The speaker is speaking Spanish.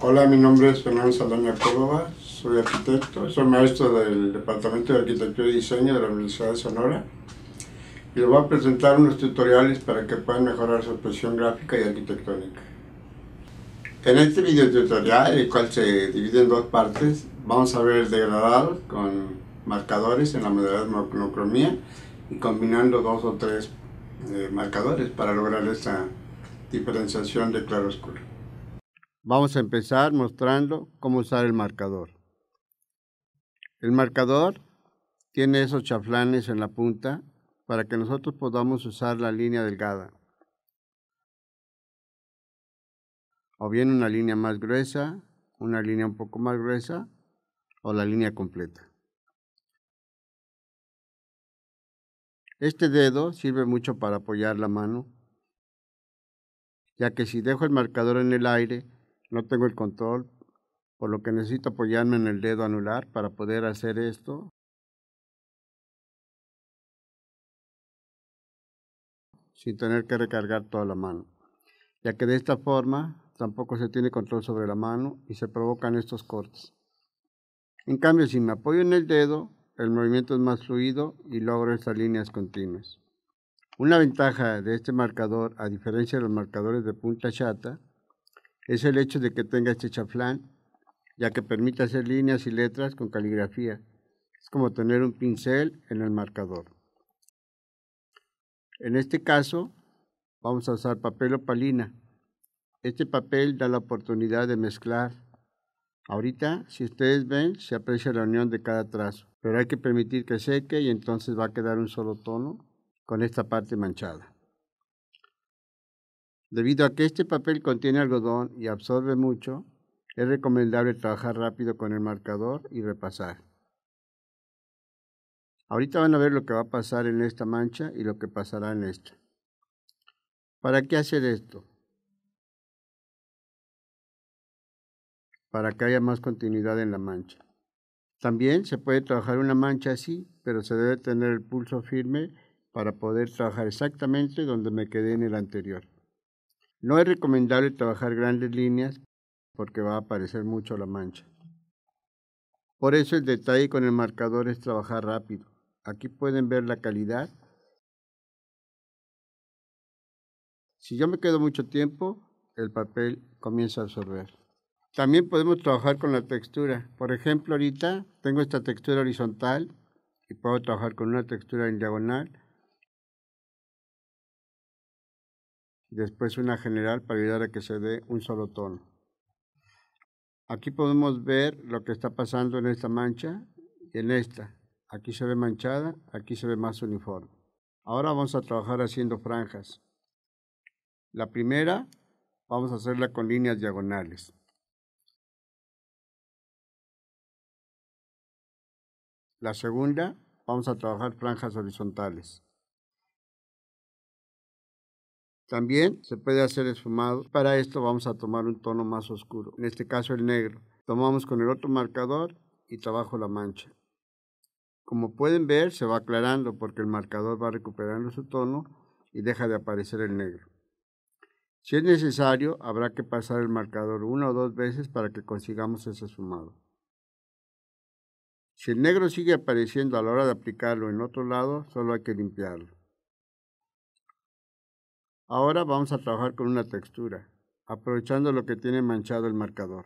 Hola, mi nombre es Fernando Saldaña Córdoba, soy arquitecto, soy maestro del Departamento de Arquitectura y Diseño de la Universidad de Sonora y les voy a presentar unos tutoriales para que puedan mejorar su expresión gráfica y arquitectónica. En este video tutorial, el cual se divide en dos partes, vamos a ver degradado con marcadores en la modalidad de monocromía y combinando dos o tres eh, marcadores para lograr esta diferenciación de claro-oscuro. Vamos a empezar mostrando cómo usar el marcador. El marcador tiene esos chaflanes en la punta para que nosotros podamos usar la línea delgada. O bien una línea más gruesa, una línea un poco más gruesa o la línea completa. Este dedo sirve mucho para apoyar la mano, ya que si dejo el marcador en el aire, no tengo el control, por lo que necesito apoyarme en el dedo anular para poder hacer esto. sin tener que recargar toda la mano, ya que de esta forma tampoco se tiene control sobre la mano y se provocan estos cortes. En cambio, si me apoyo en el dedo, el movimiento es más fluido y logro estas líneas continuas. Una ventaja de este marcador, a diferencia de los marcadores de punta chata, es el hecho de que tenga este chaflán, ya que permite hacer líneas y letras con caligrafía. Es como tener un pincel en el marcador. En este caso, vamos a usar papel opalina. Este papel da la oportunidad de mezclar. Ahorita, si ustedes ven, se aprecia la unión de cada trazo, pero hay que permitir que seque y entonces va a quedar un solo tono con esta parte manchada. Debido a que este papel contiene algodón y absorbe mucho, es recomendable trabajar rápido con el marcador y repasar. Ahorita van a ver lo que va a pasar en esta mancha y lo que pasará en esta. ¿Para qué hacer esto? Para que haya más continuidad en la mancha. También se puede trabajar una mancha así, pero se debe tener el pulso firme para poder trabajar exactamente donde me quedé en el anterior. No es recomendable trabajar grandes líneas porque va a aparecer mucho la mancha. Por eso el detalle con el marcador es trabajar rápido. Aquí pueden ver la calidad. Si yo me quedo mucho tiempo, el papel comienza a absorber. También podemos trabajar con la textura. Por ejemplo, ahorita tengo esta textura horizontal y puedo trabajar con una textura en diagonal después una general para ayudar a que se dé un solo tono. Aquí podemos ver lo que está pasando en esta mancha y en esta. Aquí se ve manchada, aquí se ve más uniforme. Ahora vamos a trabajar haciendo franjas. La primera vamos a hacerla con líneas diagonales. La segunda vamos a trabajar franjas horizontales. También se puede hacer esfumado. Para esto vamos a tomar un tono más oscuro, en este caso el negro. Tomamos con el otro marcador y trabajo la mancha. Como pueden ver, se va aclarando porque el marcador va recuperando su tono y deja de aparecer el negro. Si es necesario, habrá que pasar el marcador una o dos veces para que consigamos ese esfumado. Si el negro sigue apareciendo a la hora de aplicarlo en otro lado, solo hay que limpiarlo. Ahora vamos a trabajar con una textura, aprovechando lo que tiene manchado el marcador.